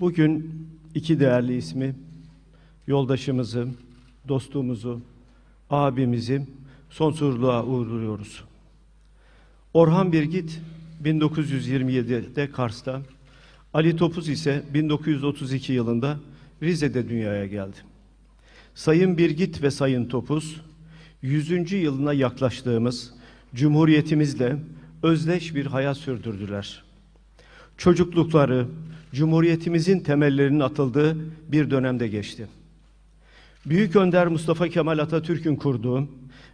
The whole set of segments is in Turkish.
Bugün iki değerli ismi, yoldaşımızı, dostumuzu, abimizi sonsuzluğa uğurluyoruz. Orhan Birgit 1927'de Kars'ta, Ali Topuz ise 1932 yılında Rize'de dünyaya geldi. Sayın Birgit ve Sayın Topuz, 100. yılına yaklaştığımız Cumhuriyetimizle özdeş bir hayat sürdürdüler. Çocuklukları, Cumhuriyetimizin temellerinin atıldığı bir dönemde geçti. Büyük Önder Mustafa Kemal Atatürk'ün kurduğu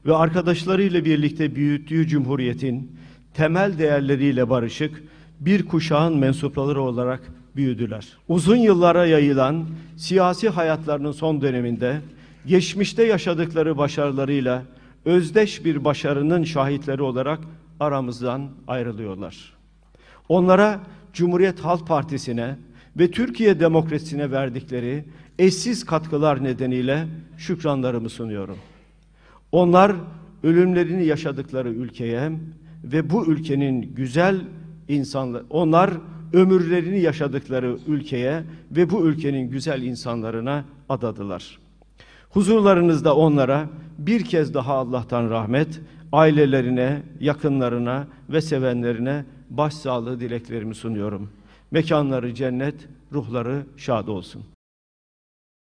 ve arkadaşlarıyla birlikte büyüttüğü Cumhuriyet'in temel değerleriyle barışık bir kuşağın mensupları olarak büyüdüler. Uzun yıllara yayılan siyasi hayatlarının son döneminde geçmişte yaşadıkları başarılarıyla özdeş bir başarının şahitleri olarak aramızdan ayrılıyorlar. Onlara Cumhuriyet Halk Partisi'ne ve Türkiye demokrasisine verdikleri eşsiz katkılar nedeniyle şükranlarımı sunuyorum. Onlar ölümlerini yaşadıkları ülkeye ve bu ülkenin güzel insanlar onlar ömürlerini yaşadıkları ülkeye ve bu ülkenin güzel insanlarına adadılar. Huzurlarınızda onlara bir kez daha Allah'tan rahmet, ailelerine, yakınlarına ve sevenlerine başsağlığı dileklerimi sunuyorum. Mekanları cennet, ruhları şad olsun.